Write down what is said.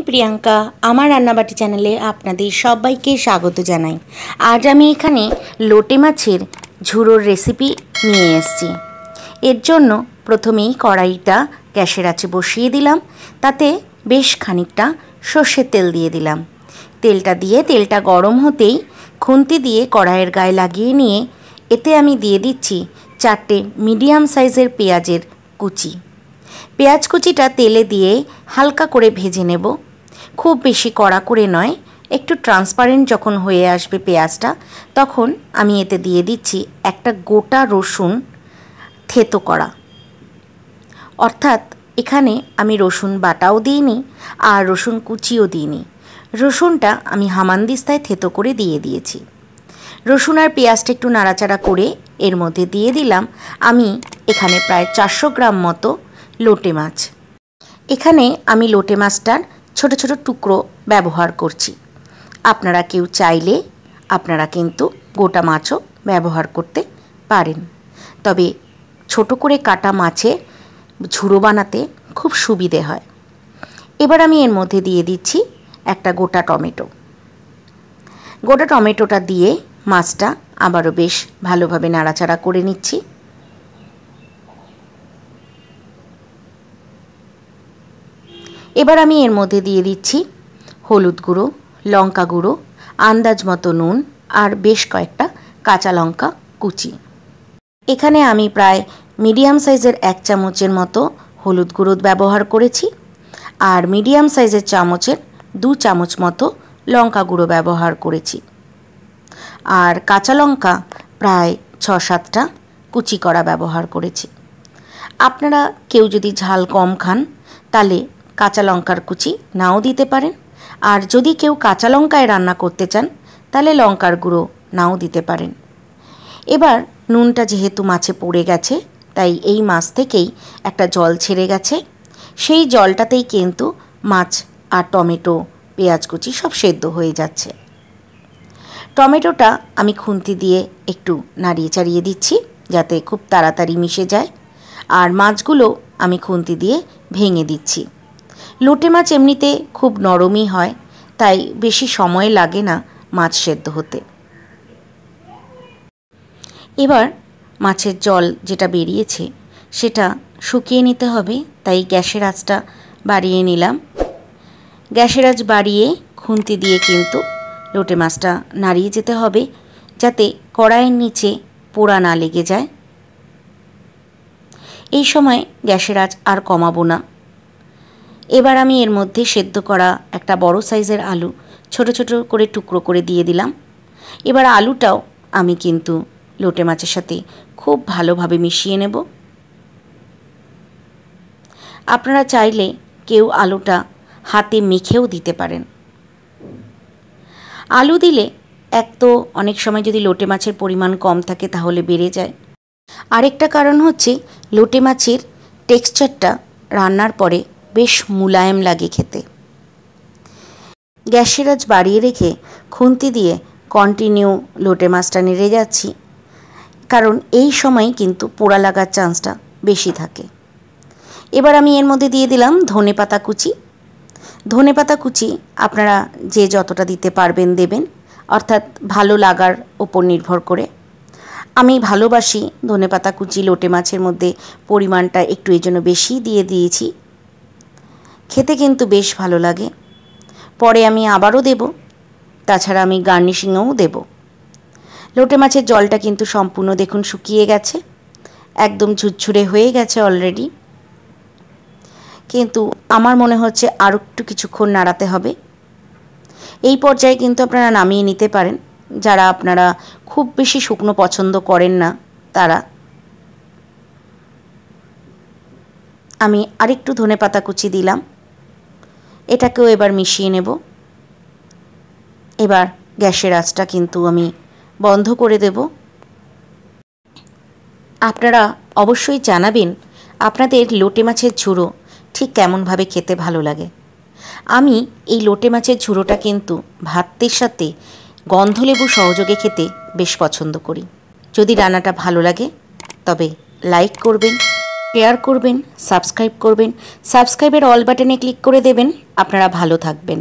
আমি প্রিয়াঙ্কা আমার রান্নাবাটি চ্যানেলে আপনাদের সবাইকে স্বাগত জানাই আজ আমি এখানে লোটে মাছের ঝুড়োর রেসিপি নিয়ে এসছি এর জন্য প্রথমেই কড়াইটা গ্যাসের আছে বসিয়ে দিলাম তাতে বেশ খানিকটা সর্ষের তেল দিয়ে দিলাম তেলটা দিয়ে তেলটা গরম হতেই খুন্তি দিয়ে কড়াইয়ের গায়ে লাগিয়ে নিয়ে এতে আমি দিয়ে দিচ্ছি চারটে মিডিয়াম সাইজের পেঁয়াজের কুচি পেঁয়াজ কুচিটা তেলে দিয়ে হালকা করে ভেজে নেব খুব বেশি কড়া করে নয় একটু ট্রান্সপারেন্ট যখন হয়ে আসবে পেঁয়াজটা তখন আমি এতে দিয়ে দিচ্ছি একটা গোটা রসুন থেতো করা অর্থাৎ এখানে আমি রসুন বাটাও দিইনি আর রসুন কুচিও দিইনি রসুনটা আমি হামানদিস্তায় থেতো করে দিয়ে দিয়েছি রসুন আর পেঁয়াজটা একটু নাড়াচাড়া করে এর মধ্যে দিয়ে দিলাম আমি এখানে প্রায় চারশো গ্রাম মতো লোটে মাছ এখানে আমি লোটে মাছটার ছোট ছোট টুকরো ব্যবহার করছি আপনারা কেউ চাইলে আপনারা কিন্তু গোটা মাছও ব্যবহার করতে পারেন তবে ছোট করে কাটা মাছে ঝুড়ো বানাতে খুব সুবিধে হয় এবার আমি এর মধ্যে দিয়ে দিচ্ছি একটা গোটা টমেটো গোটা টমেটোটা দিয়ে মাছটা আবারও বেশ ভালোভাবে নাড়াচাড়া করে নিচ্ছি এবার আমি এর মধ্যে দিয়ে দিচ্ছি হলুদ গুঁড়ো লঙ্কা গুঁড়ো আন্দাজ মতো নুন আর বেশ কয়েকটা কাঁচা লঙ্কা কুচি এখানে আমি প্রায় মিডিয়াম সাইজের এক চামচের মতো হলুদ গুঁড়ো ব্যবহার করেছি আর মিডিয়াম সাইজের চামচের দু চামচ মতো লঙ্কা গুঁড়ো ব্যবহার করেছি আর কাঁচা লঙ্কা প্রায় ছ সাতটা কুচি করা ব্যবহার করেছি আপনারা কেউ যদি ঝাল কম খান তাহলে কাঁচা লঙ্কার কুচি নাও দিতে পারেন আর যদি কেউ কাঁচা লঙ্কায় রান্না করতে চান তাহলে লঙ্কার গুঁড়ো নাও দিতে পারেন এবার নুনটা যেহেতু মাছে পড়ে গেছে তাই এই মাছ থেকেই একটা জল ছেড়ে গেছে সেই জলটাতেই কিন্তু মাছ আর টমেটো পেঁয়াজ কুচি সব সেদ্ধ হয়ে যাচ্ছে টমেটোটা আমি খুন্তি দিয়ে একটু নাড়িয়ে চাড়িয়ে দিচ্ছি যাতে খুব তাড়াতাড়ি মিশে যায় আর মাছগুলো আমি খুন্তি দিয়ে ভেঙে দিচ্ছি লোটে মাছ এমনিতে খুব নরমই হয় তাই বেশি সময় লাগে না মাছ সেদ্ধ হতে এবার মাছের জল যেটা বেরিয়েছে সেটা শুকিয়ে নিতে হবে তাই গ্যাসের আঁচটা বাড়িয়ে নিলাম গ্যাসের আঁচ বাড়িয়ে খুন্তি দিয়ে কিন্তু লোটে মাছটা নাড়িয়ে যেতে হবে যাতে কড়াইয়ের নিচে পোড়া না লেগে যায় এই সময় গ্যাসের আঁচ আর কমাবো না এবার আমি এর মধ্যে সেদ্ধ করা একটা বড় সাইজের আলু ছোট ছোট করে টুকরো করে দিয়ে দিলাম এবার আলুটাও আমি কিন্তু লোটে মাছের সাথে খুব ভালোভাবে মিশিয়ে নেব আপনারা চাইলে কেউ আলুটা হাতে মেখেও দিতে পারেন আলু দিলে এক তো অনেক সময় যদি লোটে মাছের পরিমাণ কম থাকে তাহলে বেড়ে যায় আরেকটা কারণ হচ্ছে লোটে মাছের টেক্সচারটা রান্নার পরে বেশ মুলায়েম লাগে খেতে গ্যাসের আজ বাড়িয়ে রেখে খুন্তি দিয়ে কন্টিনিউ লোটে মাছটা নেড়ে যাচ্ছি কারণ এই সময় কিন্তু পোড়া লাগার চান্সটা বেশি থাকে এবার আমি এর মধ্যে দিয়ে দিলাম ধনে পাতা কুচি ধনে পাতা কুচি আপনারা যে যতটা দিতে পারবেন দেবেন অর্থাৎ ভালো লাগার ওপর নির্ভর করে আমি ভালোবাসি ধনে পাতা কুচি লোটে মাছের মধ্যে পরিমাণটা একটু এই জন্য বেশি দিয়ে দিয়েছি খেতে কিন্তু বেশ ভালো লাগে পরে আমি আবারও দেব তাছাড়া আমি গার্নিশিংও দেব লোটে মাছের জলটা কিন্তু সম্পূর্ণ দেখুন শুকিয়ে গেছে একদম ঝুরঝুরে হয়ে গেছে অলরেডি কিন্তু আমার মনে হচ্ছে আর একটু কিছুক্ষণ নাড়াতে হবে এই পর্যায়ে কিন্তু আপনারা নামিয়ে নিতে পারেন যারা আপনারা খুব বেশি শুকনো পছন্দ করেন না তারা আমি আরেকটু ধনে পাতা কুচি দিলাম এটাকেও এবার মিশিয়ে নেব এবার গ্যাসের আঁচটা কিন্তু আমি বন্ধ করে দেব আপনারা অবশ্যই জানাবেন আপনাদের লোটে মাছের ঝুড়ো ঠিক কেমনভাবে খেতে ভালো লাগে আমি এই লোটে মাছের ঝুড়োটা কিন্তু ভাতের সাথে গন্ধলেবু সহযোগে খেতে বেশ পছন্দ করি যদি রান্নাটা ভালো লাগে তবে লাইক করবেন শেয়ার করবেন সাবস্ক্রাইব করবেন সাবস্ক্রাইবের অল বাটনে ক্লিক করে দেবেন আপনারা ভালো থাকবেন